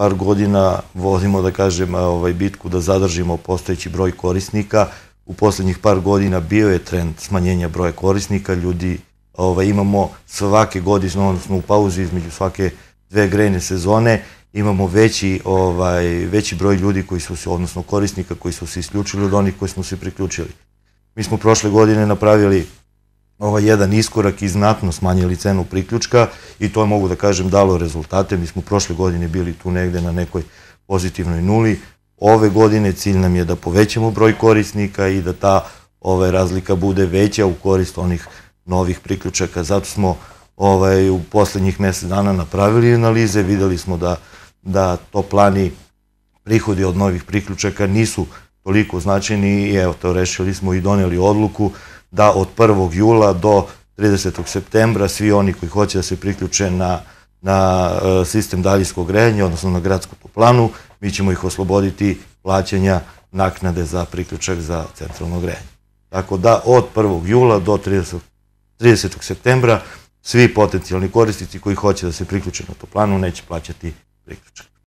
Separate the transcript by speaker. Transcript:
Speaker 1: par godina vodimo, da kažem, ovaj, bitku da zadržimo postojeći broj korisnika. U poslednjih par godina bio je trend smanjenja broja korisnika, ljudi ovaj, imamo svake godine, odnosno u pauzi između svake dve grejne sezone, imamo veći, ovaj, veći broj ljudi koji su se, odnosno korisnika koji su se isključili od onih koji smo se priključili. Mi smo prošle godine napravili ovaj jedan iskorak i znatno smanjili cenu priključka i to mogu da kažem dalo rezultate. Mi smo prošle godine bili tu negde na nekoj pozitivnoj nuli. Ove godine cilj nam je da povećamo broj korisnika i da ta ovaj, razlika bude veća u korist onih novih priključaka. Zato smo ovaj, u poslednjih mesec dana napravili analize, videli smo da, da to plani prihodi od novih priključaka nisu toliko značajni i evo to rešili smo i doneli odluku da od 1. jula do 30. septembra svi oni koji hoće da se priključe na, na e, sistem daljinskog grejanja, odnosno na gradsku toplanu, mi ćemo ih osloboditi plaćanja naknade za priključak za centralno grejanje. Tako da od 1. jula do 30. septembra svi potencijalni korisnici koji hoće da se priključe na toplanu neće plaćati priključak.